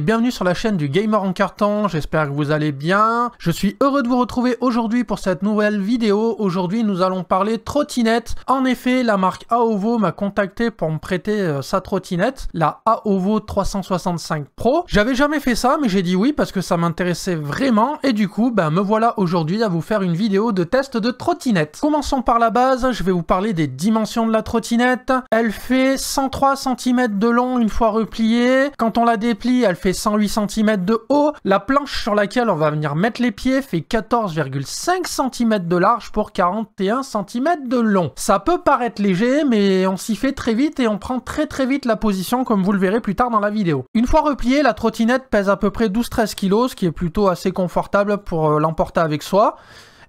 bienvenue sur la chaîne du Gamer en carton, j'espère que vous allez bien. Je suis heureux de vous retrouver aujourd'hui pour cette nouvelle vidéo. Aujourd'hui nous allons parler trottinette. En effet, la marque Aovo m'a contacté pour me prêter euh, sa trottinette, la Aovo 365 Pro. J'avais jamais fait ça mais j'ai dit oui parce que ça m'intéressait vraiment et du coup ben, me voilà aujourd'hui à vous faire une vidéo de test de trottinette. Commençons par la base, je vais vous parler des dimensions de la trottinette. Elle fait 103 cm de long une fois repliée. Quand on la déplie, elle fait 108 cm de haut. La planche sur laquelle on va venir mettre les pieds fait 14,5 cm de large pour 41 cm de long. Ça peut paraître léger, mais on s'y fait très vite et on prend très très vite la position comme vous le verrez plus tard dans la vidéo. Une fois repliée, la trottinette pèse à peu près 12-13 kg, ce qui est plutôt assez confortable pour euh, l'emporter avec soi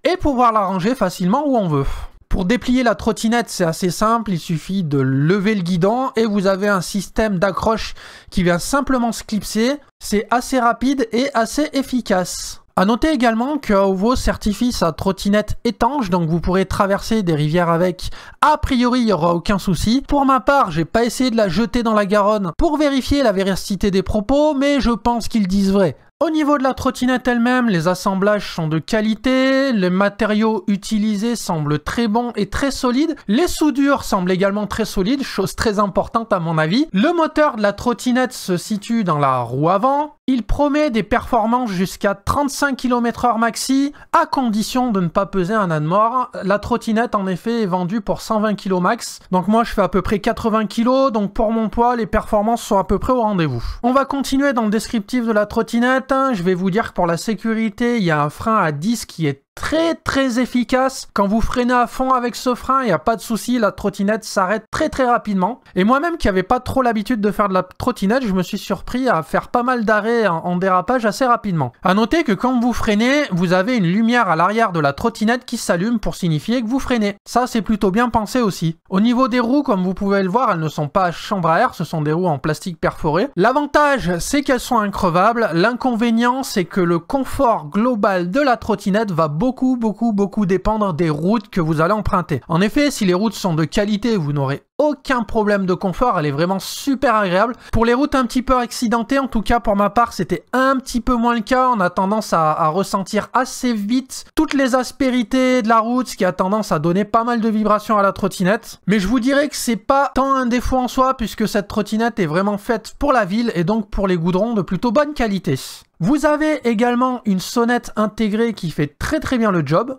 et pouvoir la ranger facilement où on veut. Pour déplier la trottinette, c'est assez simple, il suffit de lever le guidon et vous avez un système d'accroche qui vient simplement se clipser. C'est assez rapide et assez efficace. A noter également que Aovo certifie sa trottinette étanche, donc vous pourrez traverser des rivières avec. A priori, il n'y aura aucun souci. Pour ma part, j'ai pas essayé de la jeter dans la Garonne pour vérifier la véracité des propos, mais je pense qu'ils disent vrai. Au niveau de la trottinette elle-même, les assemblages sont de qualité, les matériaux utilisés semblent très bons et très solides, les soudures semblent également très solides, chose très importante à mon avis. Le moteur de la trottinette se situe dans la roue avant, il promet des performances jusqu'à 35 km/h maxi, à condition de ne pas peser un âne mort. La trottinette en effet est vendue pour 120 kg max, donc moi je fais à peu près 80 kg, donc pour mon poids les performances sont à peu près au rendez-vous. On va continuer dans le descriptif de la trottinette, je vais vous dire que pour la sécurité, il y a un frein à 10 qui est très très efficace. Quand vous freinez à fond avec ce frein, il n'y a pas de souci, la trottinette s'arrête très très rapidement. Et moi-même qui n'avais pas trop l'habitude de faire de la trottinette, je me suis surpris à faire pas mal d'arrêts en, dérapage assez rapidement. À noter que quand vous freinez, vous avez une lumière à l'arrière de la trottinette qui s'allume pour signifier que vous freinez. Ça c'est plutôt bien pensé aussi. Au niveau des roues, comme vous pouvez le voir, elles ne sont pas à chambre à air, ce sont des roues en plastique perforé. L'avantage c'est qu'elles sont increvables, l'inconvénient c'est que le confort global de la trottinette va beaucoup beaucoup, beaucoup, beaucoup dépendre des routes que vous allez emprunter. En effet, si les routes sont de qualité, vous n'aurez aucun problème de confort, elle est vraiment super agréable. Pour les routes un petit peu accidentées, en tout cas pour ma part, c'était un petit peu moins le cas. On a tendance à, ressentir assez vite toutes les aspérités de la route, ce qui a tendance à donner pas mal de vibrations à la trottinette. Mais je vous dirais que c'est pas tant un défaut en soi, puisque cette trottinette est vraiment faite pour la ville et donc pour les goudrons de plutôt bonne qualité. Vous avez également une sonnette intégrée qui fait très très bien le job.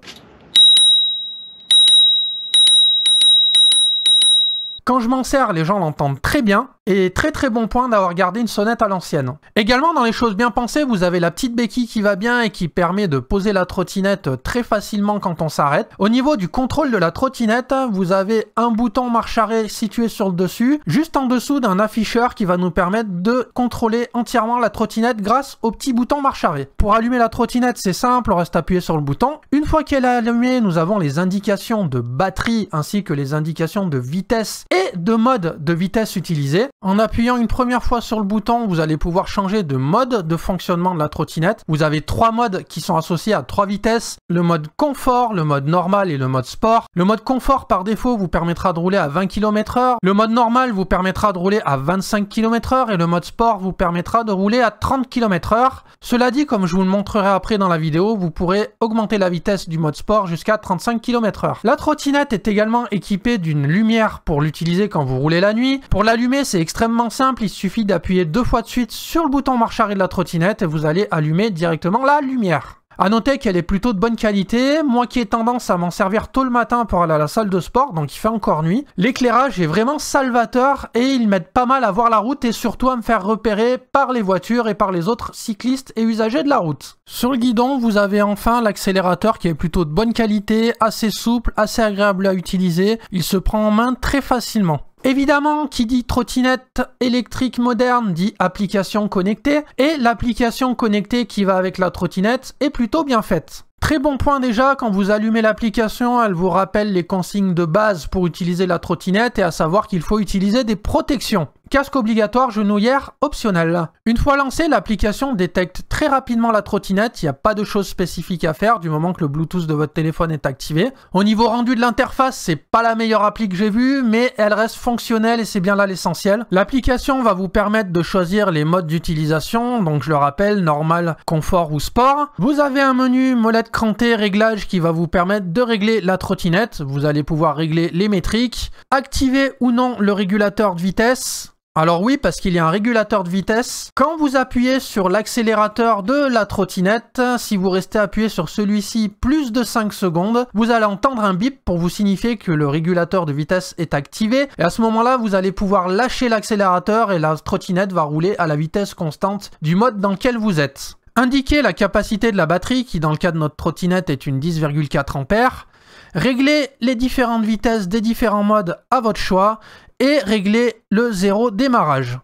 quand je m'en sers, les gens l'entendent très bien. Et très très bon point d'avoir gardé une sonnette à l'ancienne. Également dans les choses bien pensées, vous avez la petite béquille qui va bien et qui permet de poser la trottinette très facilement quand on s'arrête. Au niveau du contrôle de la trottinette, vous avez un bouton marche arrêt situé sur le dessus, juste en dessous d'un afficheur qui va nous permettre de contrôler entièrement la trottinette grâce au petit bouton marche arrêt. Pour allumer la trottinette, c'est simple, on reste appuyé sur le bouton. Une fois qu'elle est allumée, nous avons les indications de batterie ainsi que les indications de vitesse et de mode de vitesse utilisé. En appuyant une première fois sur le bouton, vous allez pouvoir changer de mode de fonctionnement de la trottinette. Vous avez trois modes qui sont associés à trois vitesses, le mode confort, le mode normal et le mode sport. Le mode confort par défaut vous permettra de rouler à 20 km heure, le mode normal vous permettra de rouler à 25 km heure et le mode sport vous permettra de rouler à 30 km heure. Cela dit, comme je vous le montrerai après dans la vidéo, vous pourrez augmenter la vitesse du mode sport jusqu'à 35 km heure. La trottinette est également équipée d'une lumière pour l'utiliser quand vous roulez la nuit. Pour l'allumer, c'est extrêmement simple, il suffit d'appuyer deux fois de suite sur le bouton marche arrêt de la trottinette et vous allez allumer directement la lumière. A noter qu'elle est plutôt de bonne qualité, moi qui ai tendance à m'en servir tôt le matin pour aller à la salle de sport, donc il fait encore nuit. L'éclairage est vraiment salvateur et il m'aide pas mal à voir la route et surtout à me faire repérer par les voitures et par les autres cyclistes et usagers de la route. Sur le guidon, vous avez enfin l'accélérateur qui est plutôt de bonne qualité, assez souple, assez agréable à utiliser. Il se prend en main très facilement. Évidemment, qui dit trottinette électrique moderne dit application connectée, et l'application connectée qui va avec la trottinette est plutôt bien faite. Très bon point déjà, quand vous allumez l'application, elle vous rappelle les consignes de base pour utiliser la trottinette et à savoir qu'il faut utiliser des protections. Casque obligatoire, genouillère optionnelle. Une fois lancé, l'application détecte très rapidement la trottinette. Il n'y a pas de choses spécifiques à faire du moment que le Bluetooth de votre téléphone est activé. Au niveau rendu de l'interface, c'est pas la meilleure appli que j'ai vue, mais elle reste fonctionnelle et c'est bien là l'essentiel. L'application va vous permettre de choisir les modes d'utilisation, donc je le rappelle, normal, confort ou sport. Vous avez un menu molette crantée réglage qui va vous permettre de régler la trottinette. Vous allez pouvoir régler les métriques, activer ou non le régulateur de vitesse, alors oui, parce qu'il y a un régulateur de vitesse. Quand vous appuyez sur l'accélérateur de la trottinette, si vous restez appuyé sur celui-ci plus de 5 secondes, vous allez entendre un bip pour vous signifier que le régulateur de vitesse est activé. Et à ce moment-là, vous allez pouvoir lâcher l'accélérateur et la trottinette va rouler à la vitesse constante du mode dans lequel vous êtes. Indiquez la capacité de la batterie, qui dans le cas de notre trottinette est une 10,4 ampères. Réglez les différentes vitesses des différents modes à votre choix et régler le zéro démarrage.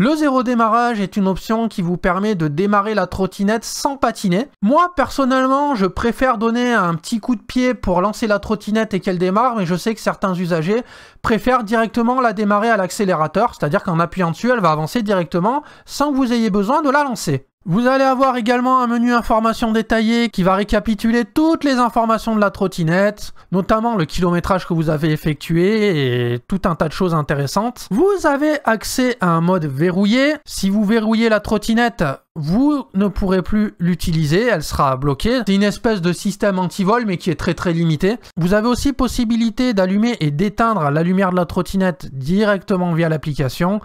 Le zéro démarrage est une option qui vous permet de démarrer la trottinette sans patiner. Moi, personnellement, je préfère donner un petit coup de pied pour lancer la trottinette et qu'elle démarre, mais je sais que certains usagers préfèrent directement la démarrer à l'accélérateur, c'est-à-dire qu'en appuyant dessus, elle va avancer directement sans que vous ayez besoin de la lancer. Vous allez avoir également un menu information détaillé qui va récapituler toutes les informations de la trottinette, notamment le kilométrage que vous avez effectué et tout un tas de choses intéressantes. Vous avez accès à un mode verrouillé. Si vous verrouillez la trottinette, vous ne pourrez plus l'utiliser, elle sera bloquée. C'est une espèce de système anti-vol mais qui est très très limité. Vous avez aussi possibilité d'allumer et d'éteindre la lumière de la trottinette directement via l'application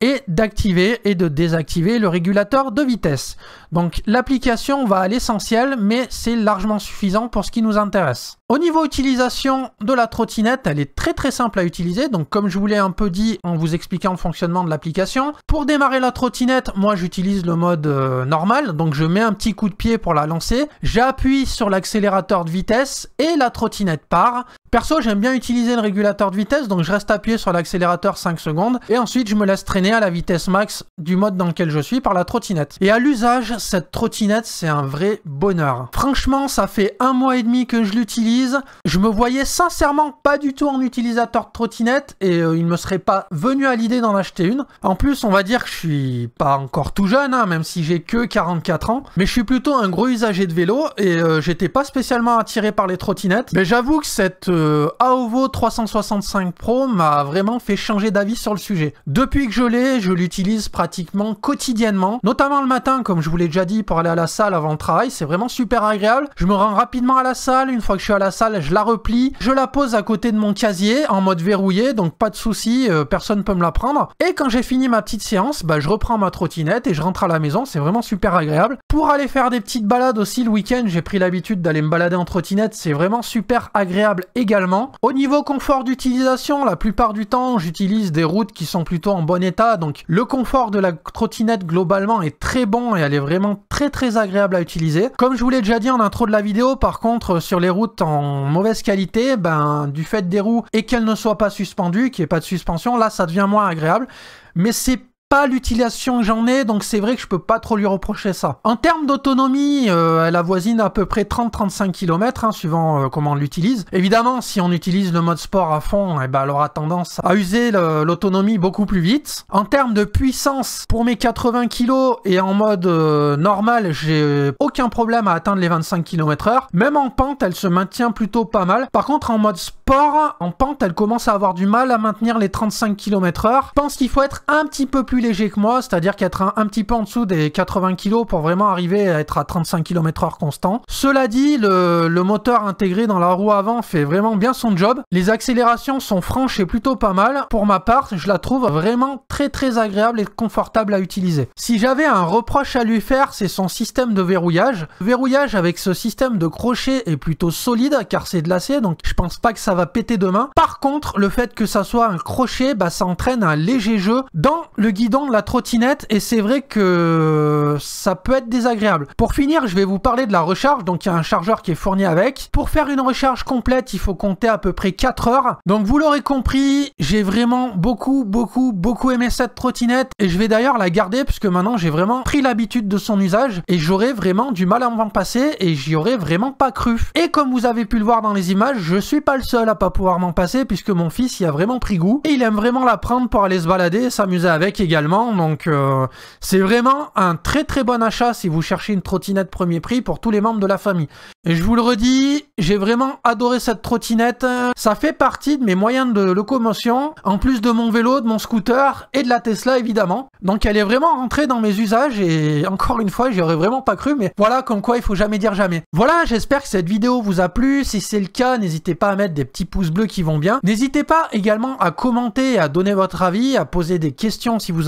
et d'activer et de désactiver le régulateur de vitesse. Donc l'application va à l'essentiel mais c'est largement suffisant pour ce qui nous intéresse. Au niveau utilisation de la trottinette, elle est très très simple à utiliser. Donc comme je vous l'ai un peu dit en vous expliquant le fonctionnement de l'application, pour démarrer la trottinette, moi j'utilise le mode euh, normal donc je mets un petit coup de pied pour la lancer, j'appuie sur l'accélérateur de vitesse et la trottinette part. Perso, j'aime bien utiliser le régulateur de vitesse, donc je reste appuyé sur l'accélérateur 5 secondes, et ensuite je me laisse traîner à la vitesse max du mode dans lequel je suis par la trottinette. Et à l'usage, cette trottinette, c'est un vrai bonheur. Franchement, ça fait un mois et demi que je l'utilise, je me voyais sincèrement pas du tout en utilisateur de trottinette, et euh, il ne me serait pas venu à l'idée d'en acheter une. En plus, on va dire que je suis pas encore tout jeune, hein, même si j'ai que 44 ans, mais je suis plutôt un gros usager de vélo et euh, j'étais pas spécialement attiré par les trottinettes. Mais j'avoue que cette euh, AOVO 365 Pro m'a vraiment fait changer d'avis sur le sujet. Depuis que je l'ai, je l'utilise pratiquement quotidiennement, notamment le matin, comme je vous l'ai déjà dit, pour aller à la salle avant le travail. C'est vraiment super agréable. Je me rends rapidement à la salle. Une fois que je suis à la salle, je la replie, je la pose à côté de mon casier en mode verrouillé, donc pas de souci, euh, personne peut me la prendre. Et quand j'ai fini ma petite séance, bah, je reprends ma trottinette et je rentre à la maison c'est vraiment super agréable. Pour aller faire des petites balades aussi le week-end, j'ai pris l'habitude d'aller me balader en trottinette, c'est vraiment super agréable également. Au niveau confort d'utilisation, la plupart du temps, j'utilise des routes qui sont plutôt en bon état, donc le confort de la trottinette globalement est très bon et elle est vraiment très très agréable à utiliser. Comme je vous l'ai déjà dit en intro de la vidéo, par contre, sur les routes en mauvaise qualité, ben du fait des roues et qu'elles ne soient pas suspendues, qu'il n'y ait pas de suspension, là ça devient moins agréable mais c'est pas l'utilisation que j'en ai, donc c'est vrai que je peux pas trop lui reprocher ça. En termes d'autonomie, euh, elle avoisine à peu près 30-35 km, hein, suivant euh, comment on l'utilise. Évidemment, si on utilise le mode sport à fond, eh ben, elle aura tendance à user l'autonomie beaucoup plus vite. En termes de puissance, pour mes 80 kg et en mode euh, normal, j'ai aucun problème à atteindre les 25 km heure. Même en pente, elle se maintient plutôt pas mal. Par contre, en mode sport, en pente, elle commence à avoir du mal à maintenir les 35 km heure. Je pense qu'il faut être un petit peu plus léger que moi, c'est-à-dire qu'être un, un, petit peu en dessous des 80 kg pour vraiment arriver à être à 35 km/h constant. Cela dit, le, moteur intégré dans la roue avant fait vraiment bien son job. Les accélérations sont franches et plutôt pas mal. Pour ma part, je la trouve vraiment très très agréable et confortable à utiliser. Si j'avais un reproche à lui faire, c'est son système de verrouillage. Le verrouillage avec ce système de crochet est plutôt solide car c'est de l'acier, donc je pense pas que ça va péter demain. Par contre, le fait que ça soit un crochet, bah, ça entraîne un léger jeu dans le guide la trottinette et c'est vrai que ça peut être désagréable. Pour finir, je vais vous parler de la recharge, donc il y a un chargeur qui est fourni avec. Pour faire une recharge complète, il faut compter à peu près 4 heures. Donc vous l'aurez compris, j'ai vraiment beaucoup, beaucoup, beaucoup aimé cette trottinette et je vais d'ailleurs la garder puisque maintenant j'ai vraiment pris l'habitude de son usage et j'aurais vraiment du mal à m'en passer et j'y aurais vraiment pas cru. Et comme vous avez pu le voir dans les images, je suis pas le seul à pas pouvoir m'en passer puisque mon fils y a vraiment pris goût et il aime vraiment la prendre pour aller se balader s'amuser avec également. Donc euh, c'est vraiment un très très bon achat si vous cherchez une trottinette premier prix pour tous les membres de la famille. Et je vous le redis, j'ai vraiment adoré cette trottinette. Ça fait partie de mes moyens de locomotion, en plus de mon vélo, de mon scooter et de la Tesla évidemment. Donc elle est vraiment rentrée dans mes usages et encore une fois, j'y aurais vraiment pas cru, mais voilà comme quoi il faut jamais dire jamais. Voilà, j'espère que cette vidéo vous a plu. Si c'est le cas, n'hésitez pas à mettre des petits pouces bleus qui vont bien. N'hésitez pas également à commenter, à donner votre avis, à poser des questions si vous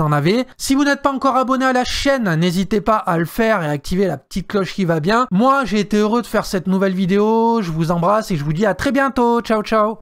si vous n'êtes pas encore abonné à la chaîne, n'hésitez pas à le faire et à activer la petite cloche qui va bien. Moi, j'ai été heureux de faire cette nouvelle vidéo. Je vous embrasse et je vous dis à très bientôt. Ciao, ciao